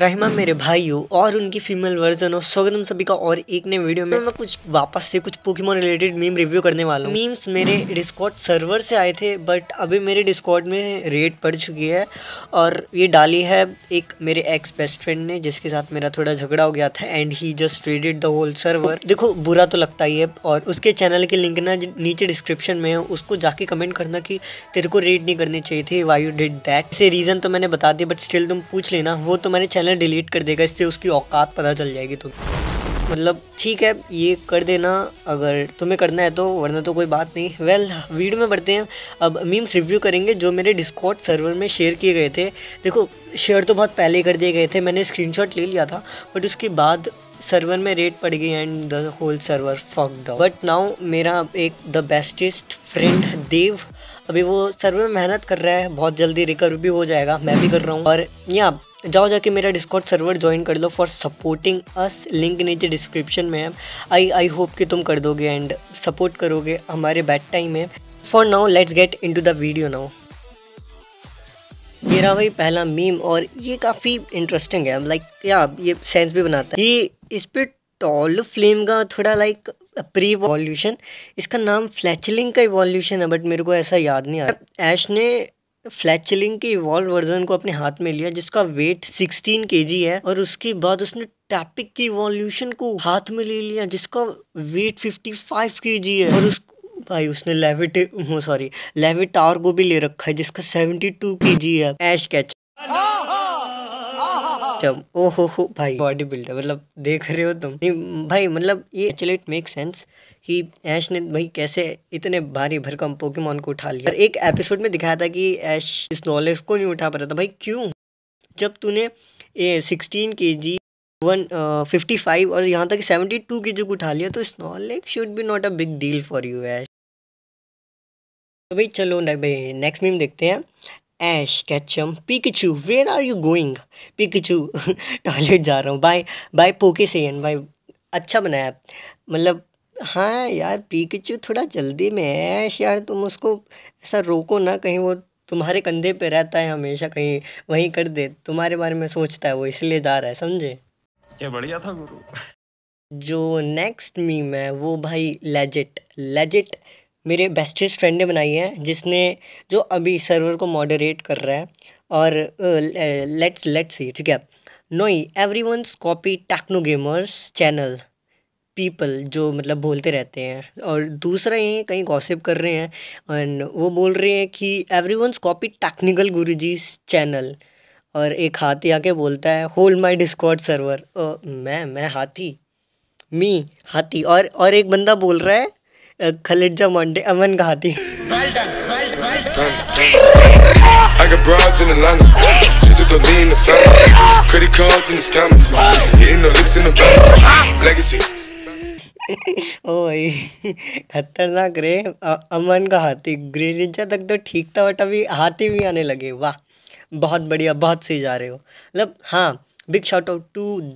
रहिमा मेरे भाई हो और उनकी फीमेल वर्जन हो स्वागत हम सभी का और एक नए वीडियो में मैं कुछ वापस से कुछ पोकेमोन रिलेटेड मीम रिव्यू करने वाला हूँ मीम्स मेरे डिस्कॉट सर्वर से आए थे बट अभी मेरे डिस्कॉट में रेट पड़ चुकी है और ये डाली है एक मेरे एक्स बेस्ट फ्रेंड ने जिसके साथ मेरा थोड़ा झगड़ा हो गया था and he just raided the whole server देखो बुरा तो लगता ही है और उसके चैनल की लिंक ना नीचे डिस्क्रिप्शन में है उसको जाके कमेंट करना कि तेरे को रेड नहीं करनी चाहिए थी वाई यू डिड दैट से रीज़न तो मैंने बता दिया बट स्टिल तुम पूछ लेना वो तो मैंने चैनल चैनल डिलीट कर देगा इससे उसकी औकात पता चल जाएगी तुम तो। मतलब ठीक है ये कर देना अगर तुम्हें करना है तो वरना तो कोई बात नहीं वेल well, वीडियो में बढ़ते हैं अब मीम्स रिव्यू करेंगे जो मेरे डिस्कॉट सर्वर में शेयर किए गए थे देखो शेयर तो बहुत पहले कर दिए गए थे मैंने स्क्रीनशॉट ले लिया था बट उसके बाद सर्वर में रेट पड़ गई and the whole server fuck the but now मेरा एक द बेस्टेस्ट फ्रेंड देव अभी वो सर्वर में मेहनत कर रहा है बहुत जल्दी रिकवर भी हो जाएगा मैं भी कर रहा हूँ और यहाँ जाओ जाके मेरा डिस्कॉर्ड सर्वर ज्वाइन कर लो फॉर सपोर्टिंग अस लिंक नीचे डिस्क्रिप्शन में है आई आई होप कि तुम कर दोगे एंड सपोर्ट करोगे हमारे बैड टाइम में for now let's get into the video now मेरा भाई पहला मीम और ये काफ़ी इंटरेस्टिंग है लाइक like, या ये सेंस भी बनाता है ये इस पर टॉल फ्लेम का थोड़ा लाइक प्री वॉल्यूशन इसका नाम फ्लैचलिंग का वॉल्यूशन है बट मेरे को ऐसा याद नहीं आ रहा ऐश ने फ्लैचलिंग के इवॉल्व वर्जन को अपने हाथ में लिया जिसका वेट 16 के है और उसके बाद उसने टैपिक की इवोल्यूशन को हाथ में ले लिया जिसका वेट 55 के है और उस भाई उसने लेविट सॉरी लेविटार को भी ले रखा है जिसका 72 के है एश कैच स्टम ओहो भाई बॉडी बिल्डर मतलब देख रहे हो तुम नहीं भाई मतलब ये एक्चुअली इट मेक सेंस कि ऐश ने भाई कैसे इतने भारी भरकम पोकेमोन को उठा लिया और एक एपिसोड में दिखाया था कि ऐश इस नॉलेज को नहीं उठा पा रहा था भाई क्यों जब तूने ए सिक्सटीन के जी वन फिफ्टी फाइव और यहाँ तक सेवेंटी टू के जी को उठा लिया तो इस knowledge should be not a big deal for you Ash तो भाई चलो भाई नेक्स्ट मीम देखते हैं Ash catch 'em Pikachu where are you going Pikachu toilet जा रहा हूँ बाय बाय पोके से बाय अच्छा बनाया मतलब हाँ यार पिकचू थोड़ा जल्दी में ऐश यार तुम उसको ऐसा रोको ना कहीं वो तुम्हारे कंधे पे रहता है हमेशा कहीं वहीं कर दे तुम्हारे बारे में सोचता है वो इसलिए जा रहा है समझे क्या बढ़िया था गुरु जो नेक्स्ट मीम है वो भाई लेजिट लेजिट मेरे बेस्टेस्ट फ्रेंड ने बनाई है जिसने जो अभी सर्वर को मॉडरेट कर रहा है और लेट्स लेट्स सी ठीक है नोई everyone copy Techno Gamerz channel people जो मतलब बोलते रहते हैं और दूसरा ये कहीं गॉसिप कर रहे हैं एंड वो बोल रहे हैं कि everyone copy Technical Guru channel और एक हाथी आके बोलता है होल्ड माई डिस्कॉट सर्वर मैं मैं हाथी मी हाथी और और एक बंदा बोल रहा है खलिद जा मंडे अमन का ओ भाई खतरनाक रे अमन का हाथी ग्रेनिजा तक तो ठीक था बट अभी हाथी भी आने लगे वाह बहुत बढ़िया बहुत सही जा रहे हो मतलब हाँ big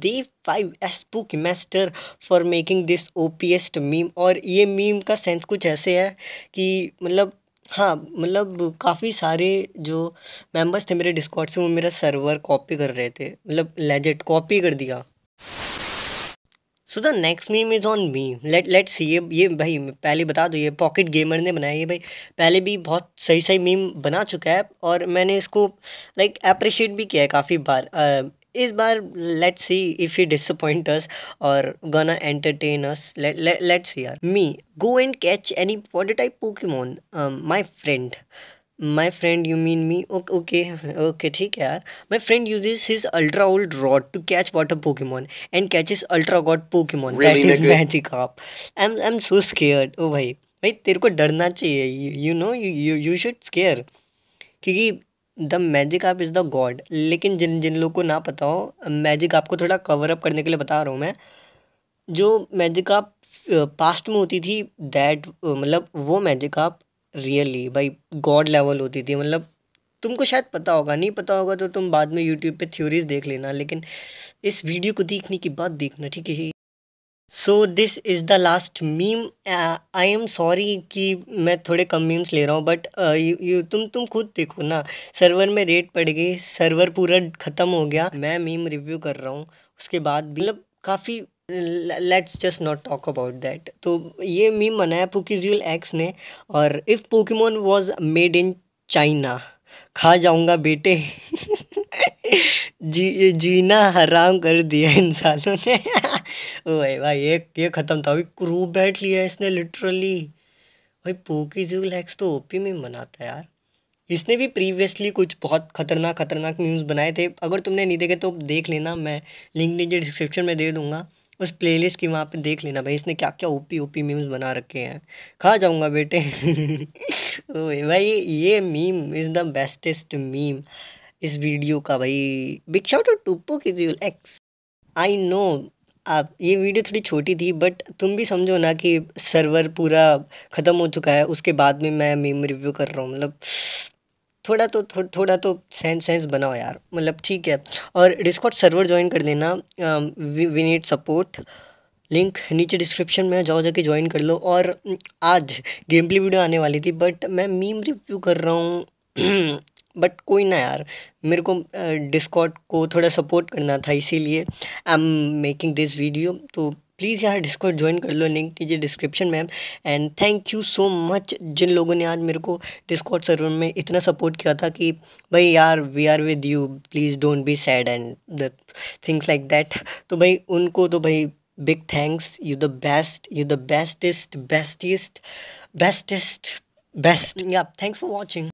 they five S book master for making this O P OPest meme और ये मीम का सेंस कुछ ऐसे है कि मतलब हाँ मतलब काफ़ी सारे जो मेंबर्स थे मेरे डिस्कॉर्ड से वो मेरा सर्वर कॉपी कर रहे थे मतलब लेजेट कॉपी कर दिया so the next meme is on me let let see ये ये भाई पहले बता दो ये पॉकेट गेमर ने बनाया ये भाई पहले भी बहुत सही सही मीम बना चुका है और मैंने इसको लाइक like, अप्रिशिएट भी किया है काफ़ी बार इस बार let see if you disappoint us और gonna entertain us let see are me go and catch any what type Pokemon my friend my friend you mean me okay okay ठीक है यार my friend uses his ultra old rod to catch water Pokemon and catch is ultra god Pokemon that is magic आप I am I am so scared ओ भाई भाई तेरे को डरना चाहिए you know you you should scare क्योंकि the magic app is the god लेकिन जिन जिन लोगों को ना पता हो मैजिक आपको थोड़ा कवर अप करने के लिए बता रहा हूँ मैं जो मैजिक आप पास्ट में होती थी दैट मतलब वो मैजिक आप रियली भाई गॉड लेवल होती थी मतलब तुमको शायद पता होगा नहीं पता होगा तो तुम बाद में यूट्यूब पे थ्योरीज देख लेना लेकिन इस वीडियो को देखने के बाद देखना ठीक है so this is the last meme I am sorry कि मैं थोड़े कम मीम्स ले रहा हूँ बट यू uh, तुम तुम खुद देखो ना सर्वर में रेट पड़ गई सर्वर पूरा ख़त्म हो गया मैं मीम रिव्यू कर रहा हूँ उसके बाद मतलब काफ़ी let's just not talk about that तो ये मीम बनाया पोकीज्यूल एक्स ने और if Pokemon was made in China खा जाऊँगा बेटे जी जीना हराम कर दिया इंसानों ने ओ भाई भाई ये ये ख़त्म था अभी क्रू बैठ लिया इसने लिटरली भाई पोकी जू लैक्स तो ओपी में मनाता है यार इसने भी प्रीवियसली कुछ बहुत खतरनाक खतरनाक न्यूज़ बनाए थे अगर तुमने नहीं देखे तो देख लेना मैं लिंक नीचे डिस्क्रिप्शन में दे दूंगा उस प्लेलिस्ट की वहाँ पे देख लेना भाई इसने क्या क्या ओपी ओपी मीम्स बना रखे हैं खा जाऊँगा बेटे ओए भाई ये meme is the bestest meme इस वीडियो का भाई बिग शॉट और टूपो की जी एक्स आई नो आप ये वीडियो थोड़ी छोटी थी बट तुम भी समझो ना कि सर्वर पूरा ख़त्म हो चुका है उसके बाद में मैं मीम रिव्यू कर रहा हूँ मतलब थोड़ा तो थो, थोड़ा तो सेंस सेंस बनाओ यार मतलब ठीक है और डिस्कॉट सर्वर ज्वाइन कर लेना we, we need support link नीचे डिस्क्रिप्शन में जाओ जाके ज्वाइन कर लो और आज गेम प्ले वीडियो आने वाली थी बट मैं मीम रिव्यू कर रहा हूँ बट कोई ना यार मेरे को डिस्कॉट को थोड़ा सपोर्ट करना था इसीलिए I am making this video तो प्लीज़ यार डिस्कॉट ज्वाइन कर लो लिंक दीजिए डिस्क्रिप्शन में and thank you so much जिन लोगों ने आज मेरे को डिस्कॉट सर्वर में इतना सपोर्ट किया था कि भाई यार we are with you please don't be sad and the things like that तो भाई उनको तो भाई big thanks you the best you the bestest bestest bestest best thanks for watching